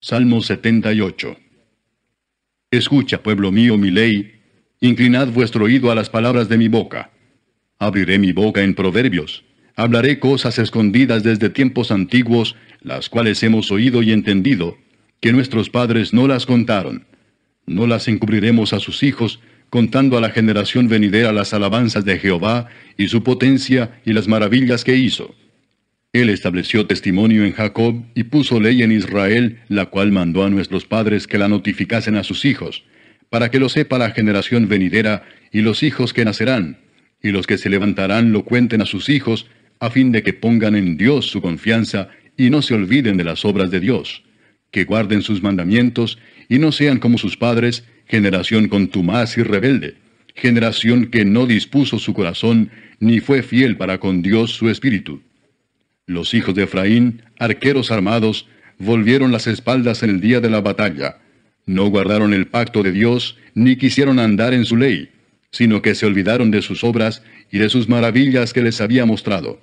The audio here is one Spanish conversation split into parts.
Salmo 78. Escucha, pueblo mío, mi ley, inclinad vuestro oído a las palabras de mi boca. Abriré mi boca en proverbios, hablaré cosas escondidas desde tiempos antiguos, las cuales hemos oído y entendido, que nuestros padres no las contaron. No las encubriremos a sus hijos, contando a la generación venidera las alabanzas de Jehová y su potencia y las maravillas que hizo. Él estableció testimonio en Jacob y puso ley en Israel, la cual mandó a nuestros padres que la notificasen a sus hijos, para que lo sepa la generación venidera y los hijos que nacerán, y los que se levantarán lo cuenten a sus hijos, a fin de que pongan en Dios su confianza y no se olviden de las obras de Dios, que guarden sus mandamientos y no sean como sus padres, generación contumaz y rebelde, generación que no dispuso su corazón ni fue fiel para con Dios su espíritu. Los hijos de Efraín, arqueros armados, volvieron las espaldas en el día de la batalla. No guardaron el pacto de Dios, ni quisieron andar en su ley, sino que se olvidaron de sus obras y de sus maravillas que les había mostrado.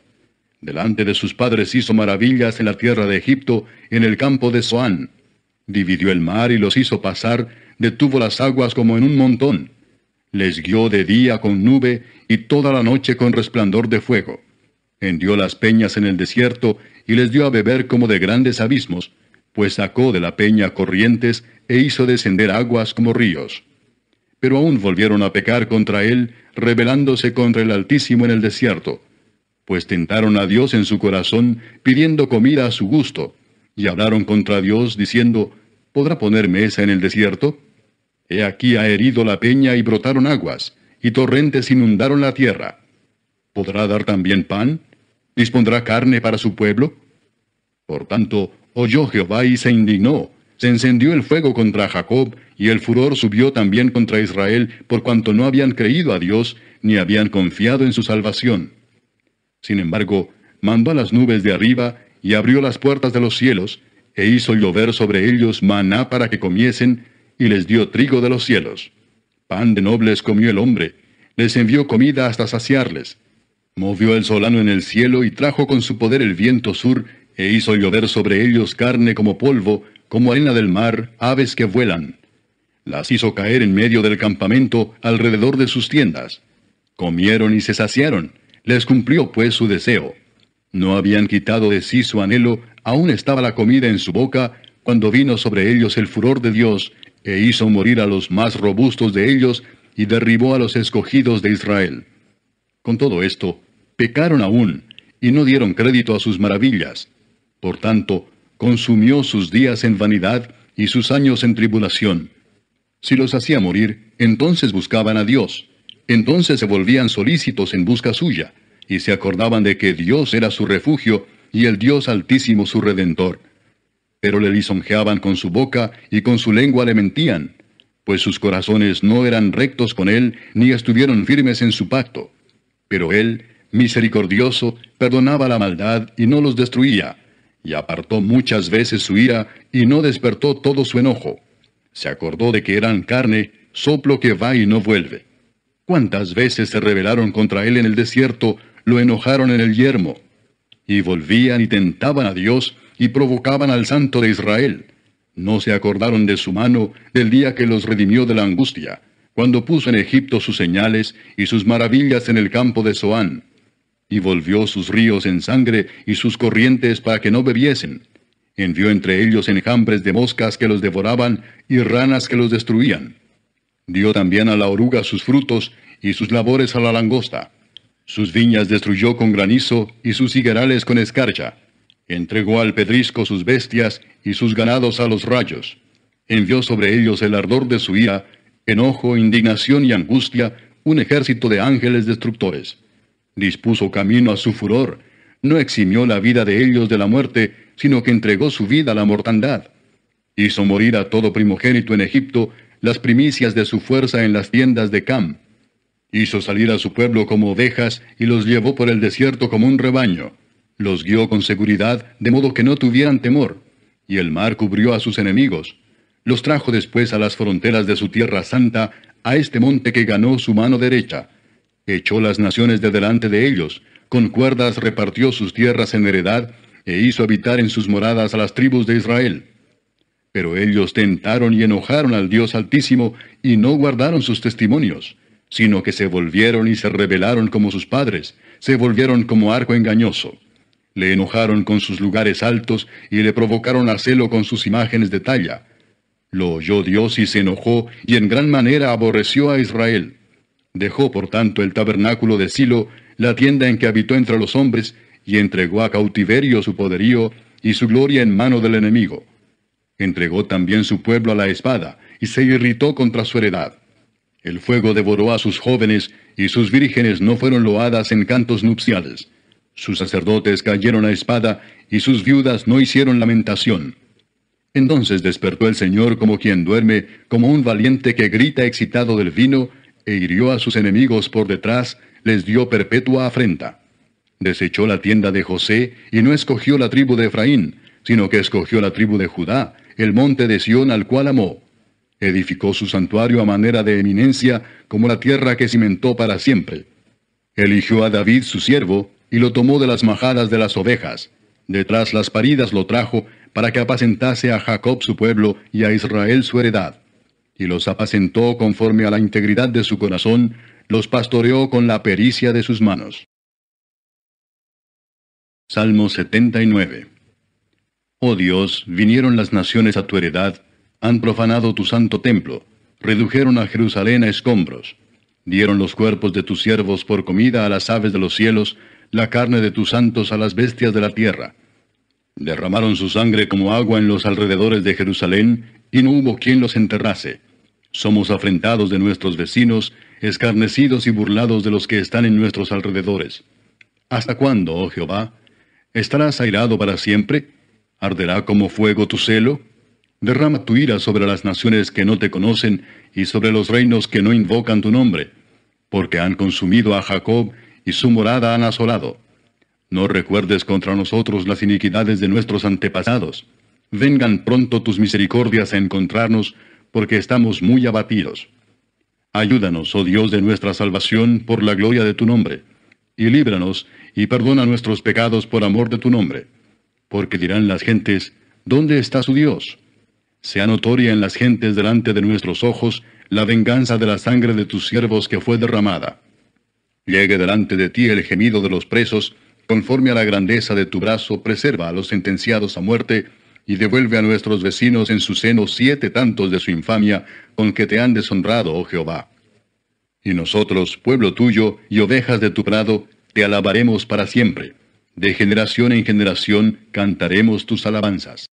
Delante de sus padres hizo maravillas en la tierra de Egipto, en el campo de Soán. Dividió el mar y los hizo pasar, detuvo las aguas como en un montón. Les guió de día con nube y toda la noche con resplandor de fuego hendió las peñas en el desierto y les dio a beber como de grandes abismos, pues sacó de la peña corrientes e hizo descender aguas como ríos. Pero aún volvieron a pecar contra él, rebelándose contra el Altísimo en el desierto, pues tentaron a Dios en su corazón, pidiendo comida a su gusto, y hablaron contra Dios, diciendo, ¿Podrá poner mesa en el desierto? He aquí ha herido la peña y brotaron aguas, y torrentes inundaron la tierra. ¿Podrá dar también pan? ¿Dispondrá carne para su pueblo? Por tanto, oyó Jehová y se indignó. Se encendió el fuego contra Jacob, y el furor subió también contra Israel, por cuanto no habían creído a Dios, ni habían confiado en su salvación. Sin embargo, mandó a las nubes de arriba, y abrió las puertas de los cielos, e hizo llover sobre ellos maná para que comiesen, y les dio trigo de los cielos. Pan de nobles comió el hombre, les envió comida hasta saciarles. Movió el solano en el cielo y trajo con su poder el viento sur, e hizo llover sobre ellos carne como polvo, como arena del mar, aves que vuelan. Las hizo caer en medio del campamento, alrededor de sus tiendas. Comieron y se saciaron. Les cumplió pues su deseo. No habían quitado de sí su anhelo, aún estaba la comida en su boca, cuando vino sobre ellos el furor de Dios, e hizo morir a los más robustos de ellos, y derribó a los escogidos de Israel. Con todo esto, pecaron aún, y no dieron crédito a sus maravillas. Por tanto, consumió sus días en vanidad y sus años en tribulación. Si los hacía morir, entonces buscaban a Dios. Entonces se volvían solícitos en busca suya, y se acordaban de que Dios era su refugio y el Dios altísimo su redentor. Pero le lisonjeaban con su boca y con su lengua le mentían, pues sus corazones no eran rectos con él, ni estuvieron firmes en su pacto. Pero él, misericordioso, perdonaba la maldad y no los destruía, y apartó muchas veces su ira y no despertó todo su enojo. Se acordó de que eran carne, soplo que va y no vuelve. ¿Cuántas veces se rebelaron contra él en el desierto, lo enojaron en el yermo? Y volvían y tentaban a Dios y provocaban al Santo de Israel. No se acordaron de su mano del día que los redimió de la angustia, cuando puso en Egipto sus señales y sus maravillas en el campo de Zoán y volvió sus ríos en sangre y sus corrientes para que no bebiesen. Envió entre ellos enjambres de moscas que los devoraban y ranas que los destruían. Dio también a la oruga sus frutos y sus labores a la langosta. Sus viñas destruyó con granizo y sus higuerales con escarcha. Entregó al pedrisco sus bestias y sus ganados a los rayos. Envió sobre ellos el ardor de su ira, enojo, indignación y angustia, un ejército de ángeles destructores dispuso camino a su furor, no eximió la vida de ellos de la muerte, sino que entregó su vida a la mortandad. Hizo morir a todo primogénito en Egipto, las primicias de su fuerza en las tiendas de Cam. Hizo salir a su pueblo como ovejas y los llevó por el desierto como un rebaño. Los guió con seguridad, de modo que no tuvieran temor. Y el mar cubrió a sus enemigos. Los trajo después a las fronteras de su tierra santa, a este monte que ganó su mano derecha echó las naciones de delante de ellos, con cuerdas repartió sus tierras en heredad, e hizo habitar en sus moradas a las tribus de Israel. Pero ellos tentaron y enojaron al Dios Altísimo, y no guardaron sus testimonios, sino que se volvieron y se rebelaron como sus padres, se volvieron como arco engañoso. Le enojaron con sus lugares altos, y le provocaron a celo con sus imágenes de talla. Lo oyó Dios y se enojó, y en gran manera aborreció a Israel Dejó por tanto el tabernáculo de Silo, la tienda en que habitó entre los hombres, y entregó a cautiverio su poderío y su gloria en mano del enemigo. Entregó también su pueblo a la espada, y se irritó contra su heredad. El fuego devoró a sus jóvenes, y sus vírgenes no fueron loadas en cantos nupciales. Sus sacerdotes cayeron a espada, y sus viudas no hicieron lamentación. Entonces despertó el Señor como quien duerme, como un valiente que grita excitado del vino, e hirió a sus enemigos por detrás, les dio perpetua afrenta. Desechó la tienda de José y no escogió la tribu de Efraín, sino que escogió la tribu de Judá, el monte de Sión al cual amó. Edificó su santuario a manera de eminencia, como la tierra que cimentó para siempre. Eligió a David su siervo, y lo tomó de las majadas de las ovejas. Detrás las paridas lo trajo, para que apacentase a Jacob su pueblo y a Israel su heredad y los apacentó conforme a la integridad de su corazón, los pastoreó con la pericia de sus manos. Salmo 79 Oh Dios, vinieron las naciones a tu heredad, han profanado tu santo templo, redujeron a Jerusalén a escombros, dieron los cuerpos de tus siervos por comida a las aves de los cielos, la carne de tus santos a las bestias de la tierra. Derramaron su sangre como agua en los alrededores de Jerusalén, y no hubo quien los enterrase. Somos afrentados de nuestros vecinos, escarnecidos y burlados de los que están en nuestros alrededores. ¿Hasta cuándo, oh Jehová? ¿Estarás airado para siempre? ¿Arderá como fuego tu celo? Derrama tu ira sobre las naciones que no te conocen y sobre los reinos que no invocan tu nombre, porque han consumido a Jacob y su morada han asolado. No recuerdes contra nosotros las iniquidades de nuestros antepasados vengan pronto tus misericordias a encontrarnos, porque estamos muy abatidos. Ayúdanos, oh Dios de nuestra salvación, por la gloria de tu nombre, y líbranos, y perdona nuestros pecados por amor de tu nombre. Porque dirán las gentes, ¿dónde está su Dios? Sea notoria en las gentes delante de nuestros ojos la venganza de la sangre de tus siervos que fue derramada. Llegue delante de ti el gemido de los presos, conforme a la grandeza de tu brazo, preserva a los sentenciados a muerte, y devuelve a nuestros vecinos en su seno siete tantos de su infamia con que te han deshonrado, oh Jehová. Y nosotros, pueblo tuyo y ovejas de tu prado, te alabaremos para siempre. De generación en generación cantaremos tus alabanzas.